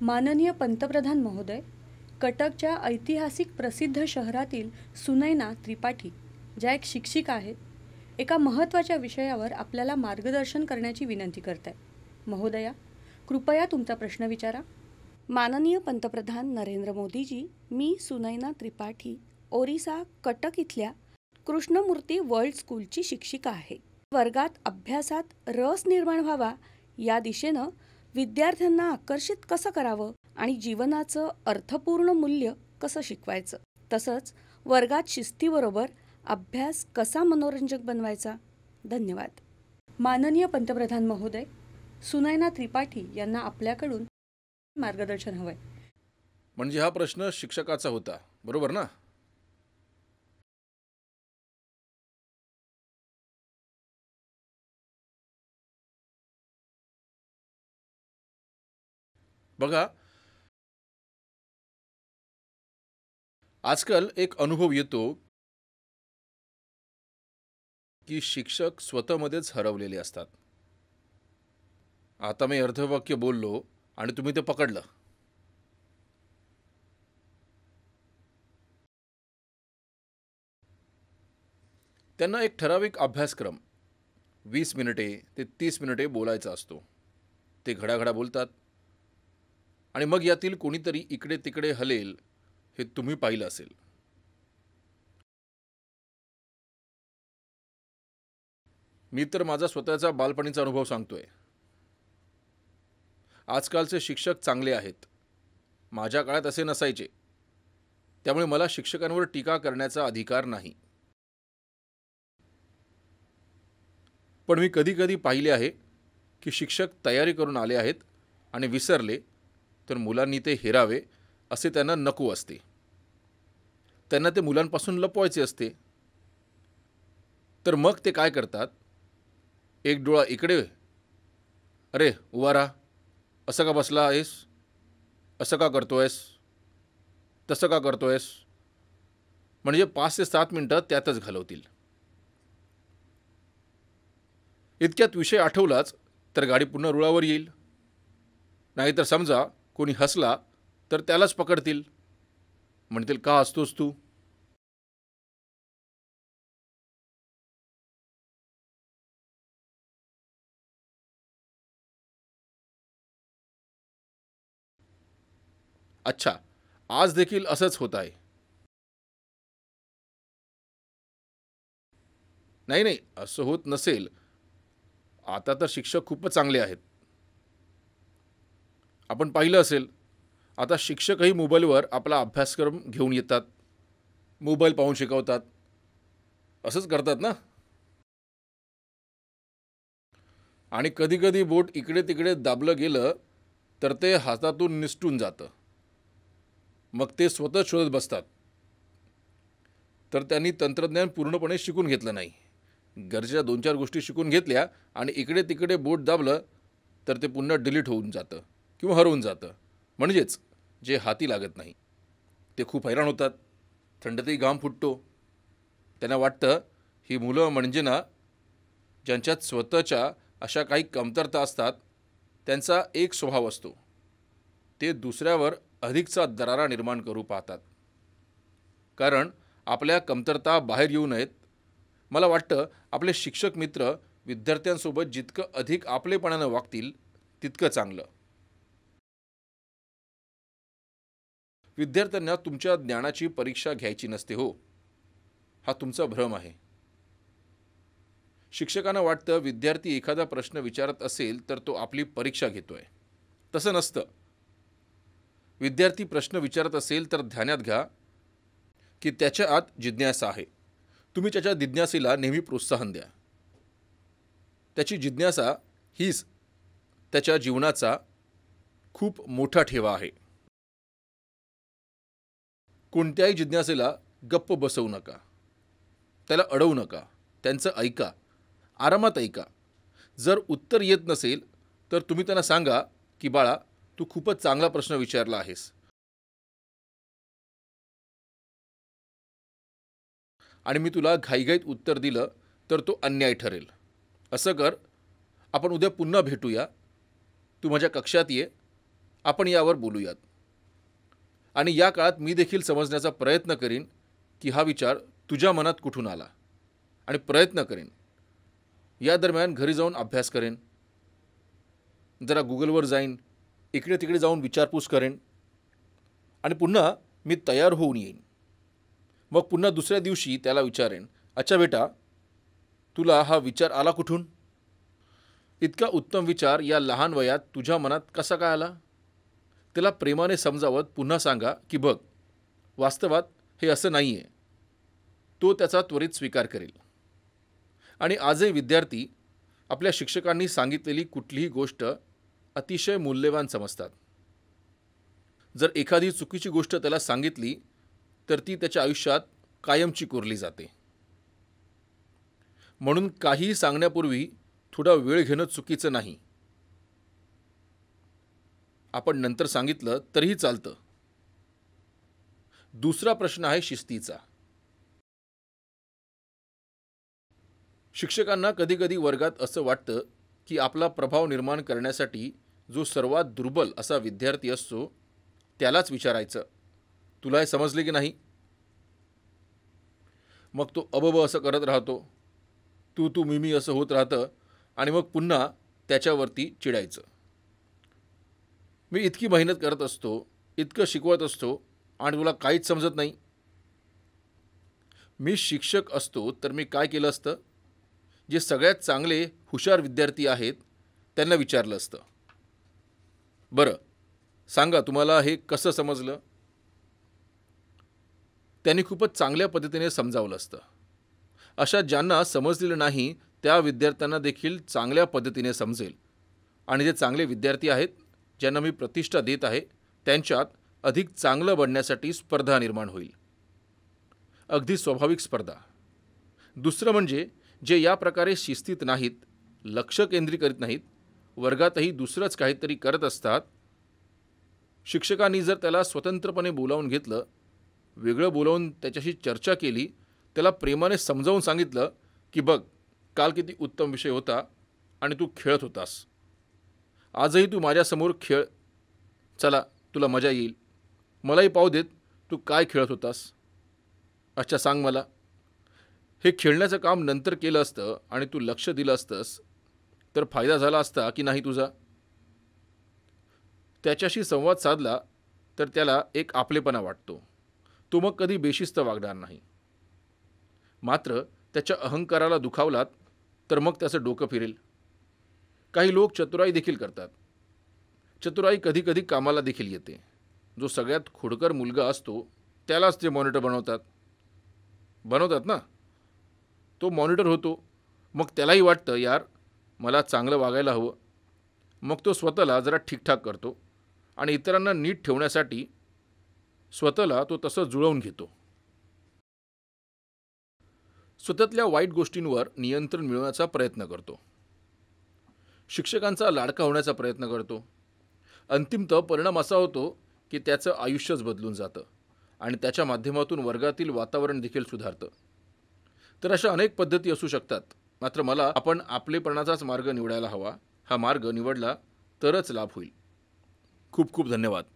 माननीय पंतप्रधान महोदय कटकच्या ऐतिहासिक प्रसिद्ध शहरातील सुनैना त्रिपाठी ज्या एक शिक्षिका आहेत एका महत्त्वाच्या विषयावर आपल्याला मार्गदर्शन करण्याची विनंती करत आहे महोदया कृपया तुमचा प्रश्न विचारा माननीय पंतप्रधान नरेंद्र मोदीजी मी सुनैना त्रिपाठी ओरिसा कटक इथल्या कृष्णमूर्ती वर्ल्ड स्कूलची शिक्षिका आहे वर्गात अभ्यासात रस निर्माण व्हावा या दिशेनं विद्यार्थ्यांना आकर्षित कसं करावं आणि जीवनाचं अर्थपूर्ण मूल्य कसं शिकवायचं तसंच वर्गात शिस्तीबरोबर अभ्यास कसा मनोरंजक बनवायचा धन्यवाद माननीय पंतप्रधान महोदय सुनैना त्रिपाठी यांना आपल्याकडून मार्गदर्शन हवं म्हणजे हा प्रश्न शिक्षकाचा होता बरोबर ना बघा आजकाल एक अनुभव येतो की शिक्षक स्वतःमध्येच हरवलेले असतात आता मी अर्धवाक्य बोललो आणि तुम्ही ते पकडलं त्यांना एक ठराविक अभ्यासक्रम वीस मिनिटे ते तीस मिनिटे बोलायचा असतो ते घडाघडा बोलतात आणि मग यातील कोणीतरी इकडे तिकडे हलेल हे तुम्ही पाहिलं असेल मी तर माझा स्वतःचा बालपणीचा अनुभव सांगतोय आजकालचे शिक्षक चांगले आहेत माझ्या काळात असे नसायचे त्यामुळे मला शिक्षकांवर टीका करण्याचा अधिकार नाही पण मी कधीकधी पाहिले आहे की शिक्षक तयारी करून आले आहेत आणि विसरले तर मुलांनी ते हिरावे असे त्यांना नको असते त्यांना ते मुलांपासून लपवायचे असते तर मग ते काय करतात एक डोळा इकडे अरे उभा असं का बसला आहेस असं का करतो आहेस तसं का करतो आहेस म्हणजे पाच ते सात मिनटं त्यातच घालवतील इतक्यात विषय आठवलाच तर गाडी पुन्हा रुळावर येईल नाहीतर समजा कोणी हसला तर त्यालाच पकडतील म्हणतील का असतोस तू अच्छा आज देखील असंच होत आहे नाही नाही असं होत नसेल आता तर शिक्षक खूपच चांगले आहेत आपण पाहिलं असेल आता शिक्षकही मोबाईलवर आपला अभ्यासक्रम घेऊन येतात मोबाईल पाहून शिकवतात असंच करतात ना आणि कधीकधी बोट इकडे तिकडे दाबलं गेलं तर ते हातातून निसटून जातं मग ते स्वतः शोधत बसतात तर त्यांनी तंत्रज्ञान पूर्णपणे शिकून घेतलं नाही गरजेच्या दोन चार गोष्टी शिकून घेतल्या आणि इकडे तिकडे बोट दाबलं तर ते पुन्हा डिलीट होऊन जातं किंवा हरवून जातं म्हणजेच जे हाती लागत नाही ते खूप हैराण होतात थंडतही घाम फुटतो त्यांना वाटतं ही मुलं म्हणजे ना ज्यांच्यात स्वतःच्या अशा काही कमतरता असतात त्यांचा एक स्वभाव असतो ते दुसऱ्यावर अधिकचा दरारा निर्माण करू पाहतात कारण आपल्या कमतरता बाहेर येऊ नयेत मला वाटतं आपले शिक्षक मित्र विद्यार्थ्यांसोबत जितकं अधिक आपलेपणानं वागतील तितकं चांगलं विद्यार्थ्यांना तुमच्या ज्ञानाची परीक्षा घ्यायची नसते हो हा तुमचा भ्रम आहे शिक्षकांना वाटतं विद्यार्थी एखादा प्रश्न विचारत असेल तर तो आपली परीक्षा घेतोय तसं नसतं विद्यार्थी प्रश्न विचारत असेल तर ध्यानात घ्या की त्याच्या आत जिज्ञासा आहे तुम्ही त्याच्या जिज्ञासेला नेहमी प्रोत्साहन द्या त्याची जिज्ञासा हीच त्याच्या जीवनाचा खूप मोठा ठेवा आहे कोणत्याही जिज्ञासेला गप्प बसवू नका त्याला अडवू नका त्यांचं ऐका आरामात ऐका जर उत्तर येत नसेल तर तुम्ही त्यांना सांगा की बाळा तू खूपच चांगला प्रश्न विचारला आहेस आणि मी तुला घाईघाईत उत्तर दिलं तर तो अन्याय ठरेल असं कर आपण उद्या पुन्हा भेटूया तू माझ्या कक्षात ये आपण यावर बोलूयात आणि या काळात मी देखील समजण्याचा प्रयत्न करीन की हा विचार तुझ्या मनात कुठून आला आणि प्रयत्न करेन या दरम्यान घरी जाऊन अभ्यास करेन जरा गुगलवर जाईन इकडे तिकडे जाऊन विचारपूस करेन आणि पुन्हा मी तयार होऊन येईन मग पुन्हा दुसऱ्या दिवशी त्याला विचारेन अच्छा बेटा तुला हा विचार आला कुठून इतका उत्तम विचार या लहान वयात तुझ्या मनात कसा काय आला त्याला प्रेमाने समजावत पुन्हा सांगा की बघ वास्तवात हे असं नाही आहे तो त्याचा त्वरित स्वीकार करेल आणि आजही विद्यार्थी आपल्या शिक्षकांनी सांगितलेली कुठलीही गोष्ट अतिशय मूल्यवान समजतात जर एखादी चुकीची गोष्ट त्याला सांगितली तर ती त्याच्या आयुष्यात कायमची कोरली जाते म्हणून काहीही सांगण्यापूर्वी थोडा वेळ घेणं चुकीचं नाही आपण नंतर सांगितलं तरीही चालतं दुसरा प्रश्न आहे शिस्तीचा शिक्षकांना कधीकधी वर्गात असं वाटतं की आपला प्रभाव निर्माण करण्यासाठी जो सर्वात दुर्बल असा विद्यार्थी असतो त्यालाच विचारायचं तुला हे समजले की नाही मग तो अबब असं करत राहतो तू तू मी मी असं होत राहतं आणि मग पुन्हा त्याच्यावरती चिडायचं मी इतकी मेहनत करत असतो इतकं शिकवत असतो आणि तुला काहीच समजत नाही मी शिक्षक असतो तर मी काय केलं असतं जे सगळ्यात चांगले हुशार विद्यार्थी आहेत त्यांना विचारलं असतं बरं सांगा तुम्हाला हे कसं समजलं त्यांनी खूपच चांगल्या पद्धतीने समजावलं असतं अशा ज्यांना समजलेलं नाही त्या विद्यार्थ्यांना देखील चांगल्या पद्धतीने समजेल आणि जे चांगले विद्यार्थी आहेत ज्यांना मी प्रतिष्ठा देत आहे त्यांच्यात अधिक चांगलं बनण्यासाठी स्पर्धा निर्माण होईल अगदी स्वाभाविक स्पर्धा दुसरं म्हणजे जे या प्रकारे शिस्तीत नाहीत लक्ष केंद्री करीत नाहीत वर्गातही दुसरंच काहीतरी करत असतात शिक्षकांनी जर त्याला स्वतंत्रपणे बोलावून घेतलं वेगळं बोलावून त्याच्याशी चर्चा केली त्याला प्रेमाने समजावून सांगितलं की बघ काल किती उत्तम विषय होता आणि तू खेळत होतास आजही तू माझ्यासमोर खेळ चला तुला मजा येईल मलाही पाव देत तू काय खेळत होतास अच्छा सांग मला हे खेळण्याचं काम नंतर केलं असतं आणि तू लक्ष दिलं असतंस तर फायदा झाला असता की नाही तुझा त्याच्याशी संवाद साधला तर त्याला एक आपलेपणा वाटतो तो मग कधी बेशिस्त वागणार नाही मात्र त्याच्या अहंकाराला दुखावलात तर मग त्याचं डोकं फिरेल काही लोक चतुराई देखील करतात चतुराई कधीकधी कामाला देखील येते जो सगळ्यात खोडकर मुलगा असतो त्यालाच ते मॉनिटर बनवतात बनवतात ना तो मॉनिटर होतो मग त्यालाही वाटतं यार मला चांगलं वागायला हवं मग तो स्वतःला जरा ठीकठाक करतो आणि इतरांना नीट ठेवण्यासाठी स्वतःला तो तसं जुळवून घेतो स्वतःतल्या वाईट गोष्टींवर नियंत्रण मिळवण्याचा प्रयत्न करतो शिक्षकांचा लाडका होण्याचा प्रयत्न करतो अंतिमत परिणाम असा होतो की त्याचं आयुष्यच बदलून जातं आणि त्याच्या माध्यमातून वर्गातील वातावरण देखील सुधारतं तर अशा अनेक पद्धती असू शकतात मात्र मला आपण आपलेपणाचाच मार्ग निवडायला हवा हा मार्ग निवडला तरच लाभ होईल खूप खूप धन्यवाद